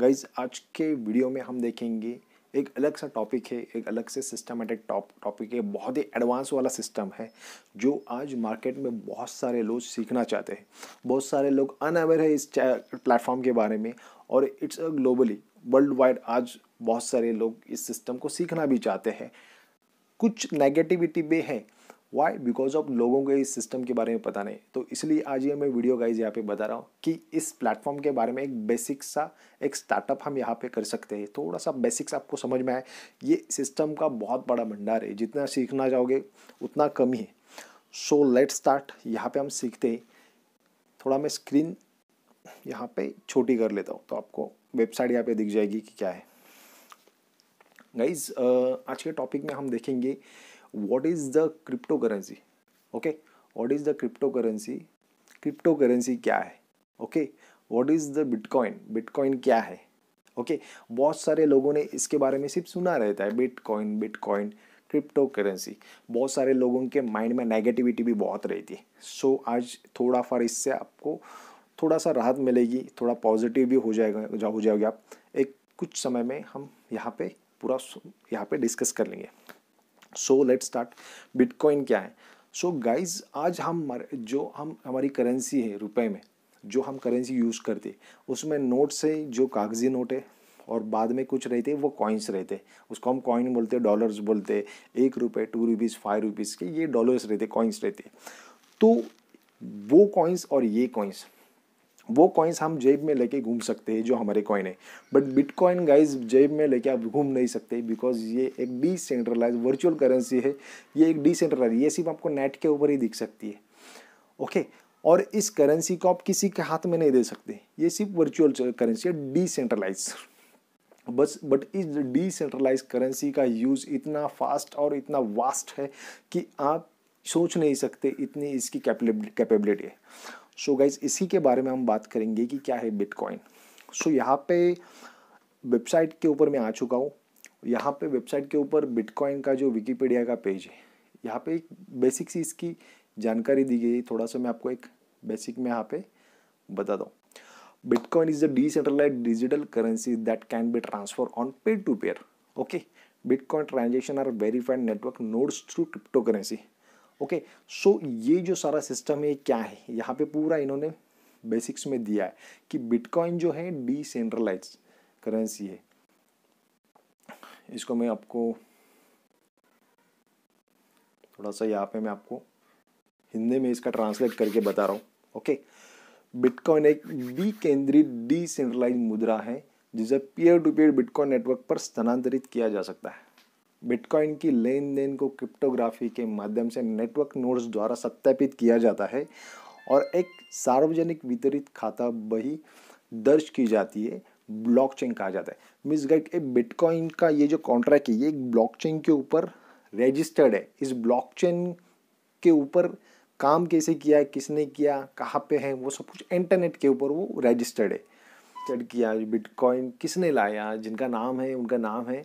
Guys आज के video में हम देखेंगे एक अलग सा टॉपिक है एक अलग से सिस्टमेटिक टॉप टॉपिक है बहुत ही एडवांस वाला सिस्टम है जो आज मार्केट में बहुत सारे लोग सीखना चाहते हैं बहुत सारे लोग अनअवेयर है इस प्लेटफॉर्म के बारे में और it's a globally worldwide आज बहुत सारे लोग इस सिस्टम को सीखना भी चाहते हैं कुछ नेगेटिविटी भी है वाई बिकॉज ऑफ लोगों को इस सिस्टम के बारे में पता नहीं तो इसलिए आज ये मैं वीडियो गाइज यहाँ पे बता रहा हूँ कि इस प्लेटफॉर्म के बारे में एक बेसिक सा एक स्टार्टअप हम यहाँ पे कर सकते हैं थोड़ा सा बेसिक्स आपको समझ में आए ये सिस्टम का बहुत बड़ा भंडार है जितना सीखना चाहोगे उतना कम ही है सो लेट स्टार्ट यहाँ पर हम सीखते हैं थोड़ा मैं स्क्रीन यहाँ पर छोटी कर लेता हूँ तो आपको वेबसाइट यहाँ पर दिख जाएगी कि क्या है गाइज आज के टॉपिक में हम देखेंगे what is the cryptocurrency okay what is the cryptocurrency cryptocurrency क्या है okay what is the bitcoin bitcoin क्या है ओके okay, बहुत सारे लोगों ने इसके बारे में सिर्फ सुना रहता है बिटकॉइन बिटकॉइन क्रिप्टो करेंसी बहुत सारे लोगों के माइंड में नेगेटिविटी भी बहुत रहती है सो so, आज थोड़ा फार इससे आपको थोड़ा सा राहत मिलेगी थोड़ा पॉजिटिव भी हो जाएगा हो जाओगे आप एक कुछ समय में हम यहाँ पे पूरा यहाँ पे डिस्कस कर लेंगे सो लेट स्टार्ट बिटकॉइन क्या है सो so गाइज आज हम जो हम हमारी करेंसी है रुपए में जो हम करेंसी यूज़ करते उसमें नोट्स है जो कागजी नोट है और बाद में कुछ रहते वो कॉइन्स रहते उसको हम कॉइन बोलते डॉलर्स बोलते एक रुपये टू रुपीज़ फाइव रुपीज़ के ये डॉलर्स रहते कॉइन्स रहते तो वो कॉइन्स और ये कॉइन्स वो कॉइन्स हम जेब में लेके घूम सकते हैं जो हमारे कॉइन है बट बिटकॉइन गाइज जेब में लेके आप घूम नहीं सकते बिकॉज ये एक डिसेंट्रलाइज वर्चुअल करेंसी है ये एक डिसेंट्रलाइज ये सिर्फ आपको नेट के ऊपर ही दिख सकती है ओके okay? और इस करेंसी को आप किसी के हाथ में नहीं दे सकते ये सिर्फ वर्चुअल करेंसी है डिसेंट्रलाइज बस बट इस डिसेंट्रलाइज करेंसी का यूज़ इतना फास्ट और इतना वास्ट है कि आप सोच नहीं सकते इतनी इसकी कैपेबिलिटी है सो so गाइज इसी के बारे में हम बात करेंगे कि क्या है बिटकॉइन सो so यहाँ पे वेबसाइट के ऊपर मैं आ चुका हूँ यहाँ पे वेबसाइट के ऊपर बिटकॉइन का जो विकीपीडिया का पेज है यहाँ पे एक बेसिक सी इसकी जानकारी दी गई थोड़ा सा मैं आपको एक बेसिक में यहाँ पे बता दूँ bitcoin is a decentralize digital currency that can be transfer on pair to pair okay bitcoin transaction are verified network nodes through cryptocurrency okay so ये जो सारा सिस्टम है क्या है यहाँ पे पूरा इन्होंने बेसिक्स में दिया है कि बिटकॉइन जो है डिसेंट्रलाइज करेंसी है इसको मैं आपको थोड़ा सा यहाँ पे मैं आपको हिंदी में इसका ट्रांसलेट करके बता रहा हूँ ओके बिटकॉइन एक विकेंद्रित डिसेंट्रलाइज मुद्रा है जिसे peer to peer bitcoin network पर स्थानांतरित किया जा सकता है बिटकॉइन की लेन देन को क्रिप्टोग्राफी के माध्यम से नेटवर्क नोड्स द्वारा सत्यापित किया जाता है और एक सार्वजनिक वितरित खाता बही दर्ज की जाती है ब्लॉकचेन कहा जाता है मिस गाइड ए बिटकॉइन का ये जो कॉन्ट्रैक्ट है ये एक ब्लॉकचेन के ऊपर रजिस्टर्ड है इस ब्लॉकचेन के ऊपर काम कैसे किया है किसने किया कहाँ पे है वो सब कुछ इंटरनेट के ऊपर वो रजिस्टर्ड है चढ़ किया बिटकॉइन किसने लाया जिनका नाम है उनका नाम है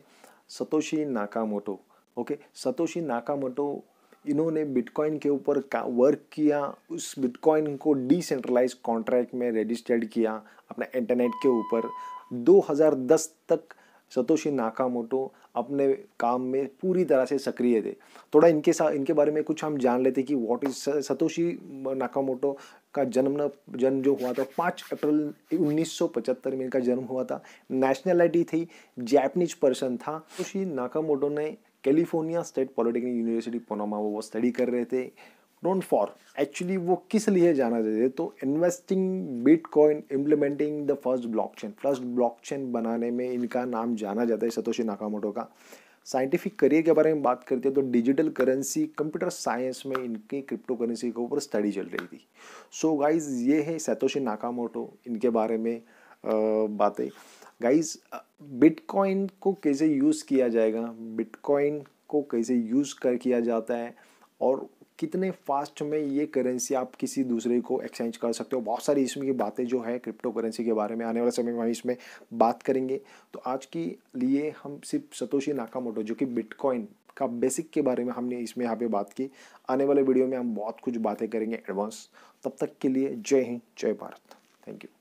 Satoshi Nakamoto okay Satoshi Nakamoto इन्होंने बिटकॉइन के ऊपर का वर्क किया उस बिटकॉइन को डिसेंट्रलाइज कॉन्ट्रैक्ट में रजिस्टर्ड किया अपने इंटरनेट के ऊपर 2010 तक सतोशी नाकामोटो अपने काम में पूरी तरह से सक्रिय थे थोड़ा इनके साथ इनके बारे में कुछ हम जान लेते कि व्हाट इज सतोशी नाकामोटो का जन्म जन्म जो हुआ था पाँच अप्रैल 1975 में इनका जन्म हुआ था नेशनलिटी थी जैपनीज पर्सन था खुशी नाकामोटो ने California State Polytechnic University Pomona वो, स्टडी कर रहे थे डोंट फॉर एक्चुअली वो किस लिए जाना चाहिए तो investing bitcoin implementing the first blockchain first blockchain बनाने में इनका नाम जाना जाता है सतोशी नाकामोटो का साइंटिफिक करियर के बारे में बात करते हैं तो डिजिटल करेंसी कंप्यूटर साइंस में इनकी क्रिप्टो करेंसी के ऊपर स्टडी चल रही थी सो so गाइज ये है सैतोशी नाकामोटो इनके बारे में बातें गाइज बिटकॉइन को कैसे यूज़ किया जाएगा बिटकॉइन को कैसे यूज़ कर किया जाता है और कितने फास्ट में ये करेंसी आप किसी दूसरे को एक्सचेंज कर सकते हो बहुत सारी इसमें की बातें जो है क्रिप्टो करेंसी के बारे में आने वाले समय में हम इसमें बात करेंगे तो आज के लिए हम सिर्फ सतोशी मोटो जो कि बिटकॉइन का बेसिक के बारे में हमने इसमें यहाँ पे बात की आने वाले वीडियो में हम बहुत कुछ बातें करेंगे एडवांस तब तक के लिए जय हिंद जय भारत थैंक यू